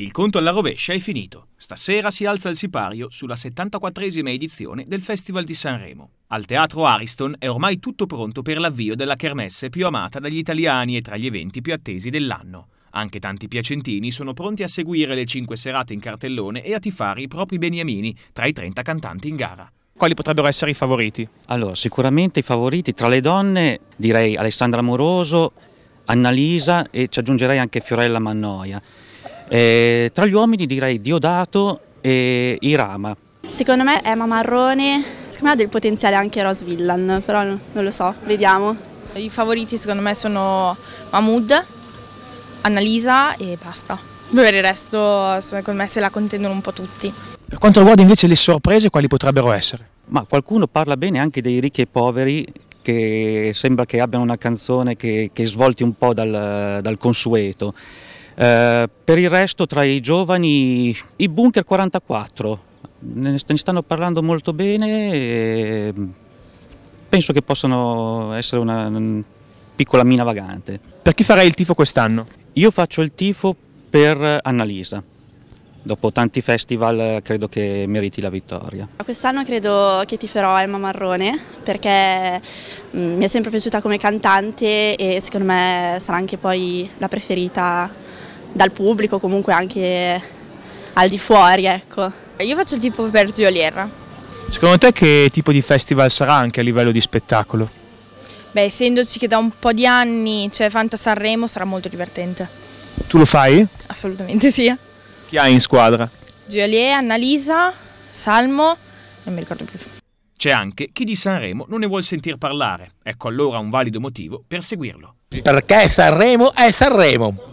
Il conto alla rovescia è finito. Stasera si alza il sipario sulla 74esima edizione del Festival di Sanremo. Al teatro Ariston è ormai tutto pronto per l'avvio della kermesse più amata dagli italiani e tra gli eventi più attesi dell'anno. Anche tanti piacentini sono pronti a seguire le cinque serate in cartellone e a tifare i propri beniamini tra i 30 cantanti in gara quali potrebbero essere i favoriti? Allora, sicuramente i favoriti tra le donne direi Alessandra Moroso, Annalisa e ci aggiungerei anche Fiorella Mannoia. Eh, tra gli uomini direi Diodato e Irama. Secondo me Emma Marrone, secondo me ha del potenziale anche Rose Villan, però non lo so, vediamo. I favoriti secondo me sono Mahmood, Annalisa e basta. per il resto secondo me se la contendono un po' tutti. Per quanto riguarda invece le sorprese, quali potrebbero essere? Ma qualcuno parla bene anche dei ricchi e poveri che sembra che abbiano una canzone che, che svolti un po' dal, dal consueto. Eh, per il resto tra i giovani i bunker 44, ne, stanno parlando molto bene e penso che possano essere una, piccola mina vagante. Per chi farai il tifo quest'anno? Io faccio il tifo per Annalisa. Dopo tanti festival credo che meriti la vittoria. Quest'anno credo che tiferò Emma Marrone perché mm, mi è sempre piaciuta come cantante e secondo me sarà anche poi la preferita dal pubblico, comunque anche al di fuori. Ecco. Io faccio il tipo per Giolierra. Secondo te che tipo di festival sarà anche a livello di spettacolo? Beh, essendoci che da un po' di anni c'è cioè, Fanta Sanremo, sarà molto divertente. Tu lo fai? Assolutamente sì. Chi hai in squadra? Giolier, Annalisa, Salmo, non mi ricordo più. C'è anche chi di Sanremo non ne vuol sentir parlare. Ecco allora un valido motivo per seguirlo. Perché Sanremo è Sanremo.